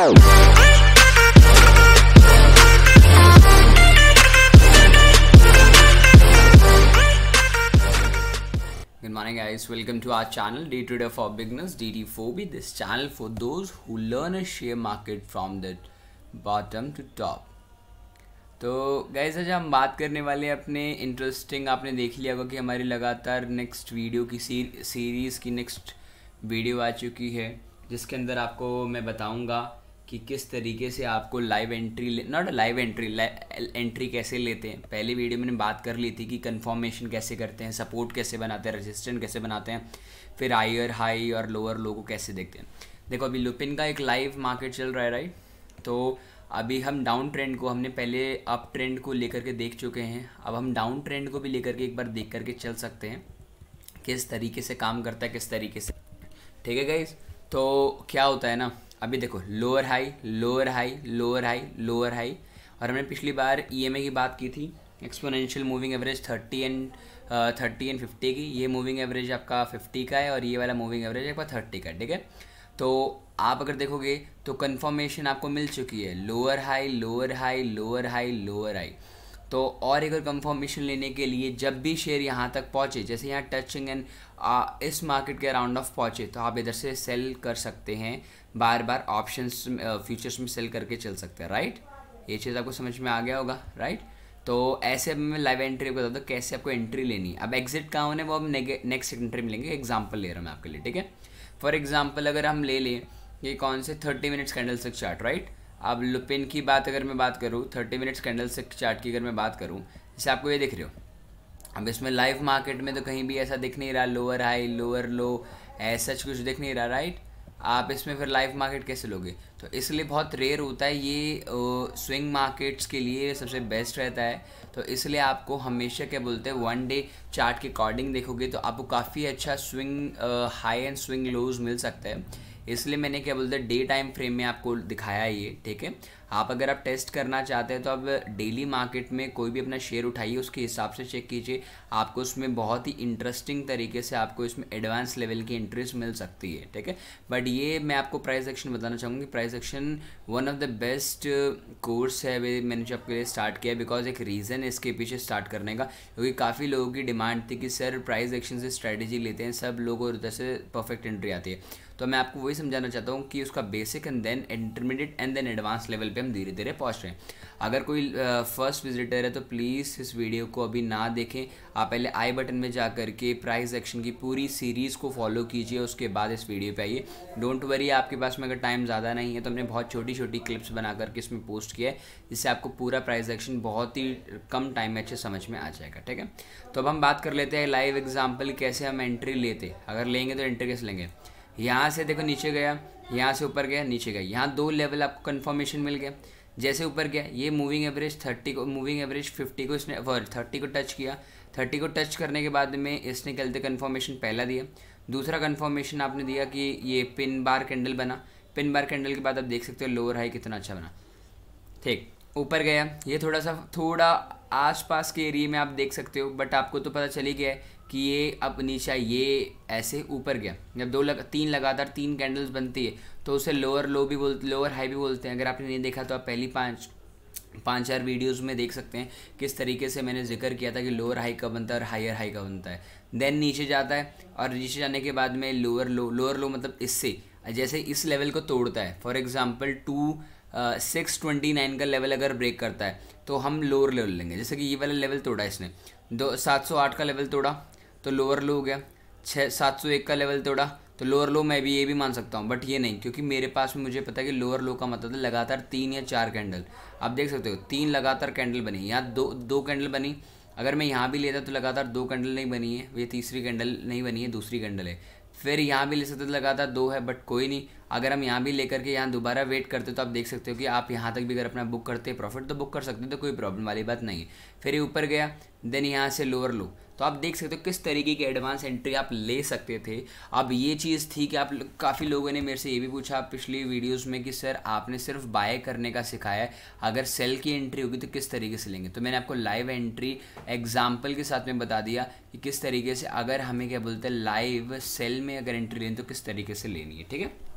Good morning guys, welcome to our channel Day Trader for Beginners DT4B. This channel for those who learn a share market from the bottom to top. तो guys आज हम बात करने वाले हैं अपने interesting आपने देख लिया होगा कि हमारी लगातार नेक्स्ट वीडियो की सीरीज़ की नेक्स्ट वीडियो आ चुकी है जिसके अंदर आपको मैं बताऊंगा कि किस तरीके से आपको live entry not live entry entry कैसे लेते हैं पहली वीडियो मैंने बात कर ली थी कि कन्फर्मेशन कैसे करते हैं सपोर्ट कैसे बनाते हैं रजिस्टेंट कैसे बनाते हैं फिर हायर हाई और लोअर लो को कैसे देखते हैं देखो अभी लुपिन का एक लाइव मार्केट चल रहा है राइट तो अभी हम डाउन ट्रेंड को हमने पहले अप ट्रेंड को लेकर के देख चुके हैं अब हम डाउन ट्रेंड को भी लेकर के एक बार देख करके चल सकते हैं किस तरीके से काम करता है किस तरीके से ठीक है गाइज तो क्या होता है ना अभी देखो lower high lower high lower high lower high और हमने पिछली बार ईएमए e की बात की थी exponential moving average thirty and thirty and fifty की ये मूविंग एवरेज आपका फिफ्टी का है और ये वाला मूविंग एवरेज आपका थर्टी का ठीक है तो आप अगर देखोगे तो कन्फर्मेशन आपको मिल चुकी है lower high lower high lower high lower high तो और एक और कंफर्मेशन लेने के लिए जब भी शेयर यहाँ तक पहुँचे जैसे यहाँ टचिंग एंड इस मार्केट के अराउंड ऑफ पहुँचे तो आप इधर से सेल कर सकते हैं बार बार ऑप्शन फ्यूचर्स में सेल करके चल सकते हैं राइट ये चीज़ आपको समझ में आ गया होगा राइट तो ऐसे अब मैं लाइव एंट्री बता दूँ कैसे आपको एंट्री लेनी है अब एग्जिट कहाँ होने वो हम नेक्स्ट एंट्री में लेंगे एग्जाम्पल ले रहा हूँ मैं आपके लिए ठीक है फॉर एग्जाम्पल अगर हम ले लें ये कौन से thirty minutes candle stick chart right अब लुपिन की बात अगर मैं बात करूँ थर्टी मिनट्स कैंडल से चार्ट की अगर मैं बात करूँ जैसे आपको ये दिख रहे हो अब इसमें लाइव मार्केट में तो कहीं भी ऐसा दिख नहीं रहा लोअर हाई लोअर लो ऐसा कुछ दिख नहीं रहा राइट आप इसमें फिर लाइव मार्केट कैसे लोगे तो इसलिए बहुत रेयर होता है ये स्विंग मार्केट्स के लिए सबसे बेस्ट रहता है तो इसलिए आपको हमेशा क्या बोलते हैं वन डे चार्ट के अकॉर्डिंग देखोगे तो आपको काफ़ी अच्छा swing high and swing lows मिल सकता है इसलिए मैंने क्या बोलते हैं डे टाइम फ्रेम में आपको दिखाया ये ठीक है आप अगर आप टेस्ट करना चाहते हैं तो आप डेली मार्केट में कोई भी अपना शेयर उठाइए उसके हिसाब से चेक कीजिए आपको उसमें बहुत ही इंटरेस्टिंग तरीके से आपको इसमें एडवांस लेवल की इंटरेस्ट मिल सकती है ठीक है बट ये मैं आपको प्राइस एक्शन बताना चाहूँगी price action one of the best course है अभी मैंने जो आपके लिए स्टार्ट किया बिकॉज एक रीज़न है इसके पीछे स्टार्ट करने का क्योंकि काफ़ी लोगों की डिमांड थी कि सर प्राइस एक्शन से स्ट्रैटेजी लेते हैं सब लोग और से परफेक्ट एंट्री आती है तो मैं आपको वही समझाना चाहता हूँ कि उसका basic and then intermediate and then advance level पे हम धीरे धीरे पहुँच रहे हैं अगर कोई फर्स्ट विजिटर है तो प्लीज़ इस वीडियो को अभी ना देखें आप पहले आई बटन में जा करके प्राइस एक्शन की पूरी सीरीज़ को फॉलो कीजिए उसके बाद इस वीडियो पर आइए डोंट वरी आपके पास में अगर टाइम ज़्यादा नहीं है तो हमने बहुत छोटी छोटी क्लिप्स बना करके इसमें पोस्ट किया है जिससे आपको पूरा प्राइज एक्शन बहुत ही कम टाइम में अच्छे समझ में आ जाएगा ठीक है तो अब हम बात कर लेते हैं लाइव एग्जाम्पल कैसे हम एंट्री लेते अगर लेंगे तो एंट्री कैसे लेंगे यहाँ से देखो नीचे गया यहाँ से ऊपर गया नीचे गया यहाँ दो लेवल आपको कन्फर्मेशन मिल गया जैसे ऊपर गया ये मूविंग एवरेज थर्टी को मूविंग एवरेज फिफ्टी को इसने सॉरी थर्टी को टच किया थर्टी को टच करने के बाद में इसने कहते कन्फर्मेशन पहला दिया दूसरा कन्फर्मेशन आपने दिया कि ये पिन बार कैंडल बना पिन बार कैंडल के बाद आप देख सकते हो लोअर हाई कितना अच्छा बना ठीक ऊपर गया ये थोड़ा सा थोड़ा आसपास के एरिए में आप देख सकते हो बट आपको तो पता चली गया है कि ये अब नीचा ये ऐसे ऊपर गया जब दो लग तीन लगातार तीन कैंडल्स बनती है तो उसे लोअर लो भी बोल लोअर हाई भी बोलते हैं अगर आपने नहीं देखा तो आप पहली पाँच पाँच चार वीडियोस में देख सकते हैं किस तरीके से मैंने जिक्र किया था कि लोअर हाई का बनता है और हायर हाई का बनता है देन नीचे जाता है और नीचे जाने के बाद में लोअर लो लोअर लो मतलब इससे जैसे इस लेवल को तोड़ता है for example two six twenty nine का लेवल अगर ब्रेक करता है तो हम लोअर लेवल लेंगे जैसे कि ये वाला लेवल तोड़ा इसने दो सात सौ आठ का लेवल तोड़ा तो लोअर लो हो गया छः सात सौ एक का लेवल तोड़ा तो लोअर लो मैं भी ये भी मान सकता हूँ बट ये नहीं क्योंकि मेरे पास में मुझे पता है कि लोअर लो का मतलब लगातार तीन या चार कैंडल आप देख सकते हो तीन लगातार कैंडल बनी यहाँ दो दो कैंडल बनी अगर मैं यहाँ भी लेता तो लगातार दो कैंडल नहीं बनी है ये तीसरी कैंडल नहीं बनी है दूसरी कैंडल है फिर यहाँ भी ले लिस्ट लगा था दो है बट कोई नहीं अगर हम यहाँ भी लेकर के यहाँ दोबारा वेट करते तो आप देख सकते हो कि आप यहाँ तक भी अगर अपना बुक करते प्रॉफिट तो बुक कर सकते हो तो कोई प्रॉब्लम वाली बात नहीं है फिर ये ऊपर गया देन यहाँ से लोअर लो तो आप देख सकते हो किस तरीके की एडवांस एंट्री आप ले सकते थे अब ये चीज़ थी कि आप काफ़ी लोगों ने मेरे से ये भी पूछा पिछली वीडियोस में कि सर आपने सिर्फ बाय करने का सिखाया है अगर सेल की एंट्री होगी तो किस तरीके से लेंगे तो मैंने आपको लाइव एंट्री एग्जाम्पल के साथ में बता दिया कि किस तरीके से अगर हमें क्या बोलते हैं लाइव सेल में अगर एंट्री लेनी तो किस तरीके से लेनी है ठीक है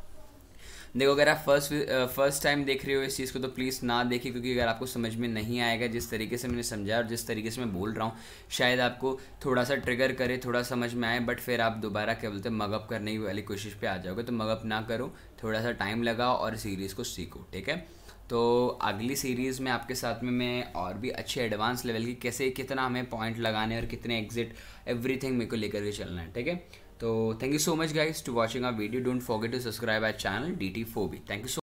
देखो अगर आप फर्स्ट फर्स्ट टाइम देख रहे हो इस चीज़ को तो प्लीज़ ना देखिए क्योंकि अगर आपको समझ में नहीं आएगा जिस तरीके से मैंने समझा और जिस तरीके से मैं बोल रहा हूँ शायद आपको थोड़ा सा ट्रिगर करे थोड़ा समझ में आए बट फिर आप दोबारा क्या बोलते हैं मगअप करने वाली कोशिश पर आ जाओगे तो मगअप ना करो थोड़ा सा टाइम लगाओ और सीरीज़ को सीखो ठीक है तो अगली सीरीज़ में आपके साथ में मैं और भी अच्छे एडवांस लेवल की कैसे कितना हमें पॉइंट लगाने और कितने एग्जिट एवरीथिंग मेरे को लेकर के चलना है ठीक है तो thank you so much guys to watching our video don't forget to subscribe our channel D T भी थैंक यू सो